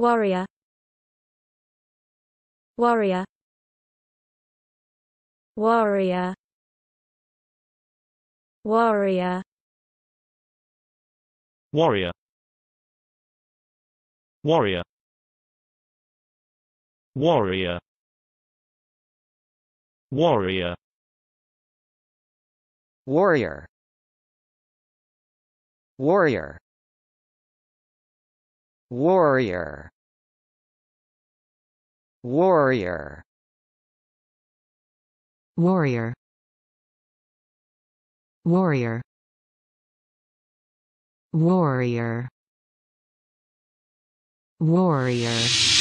warrior warrior warrior warrior warrior warrior warrior warrior warrior warrior Warrior Warrior Warrior Warrior Warrior Warrior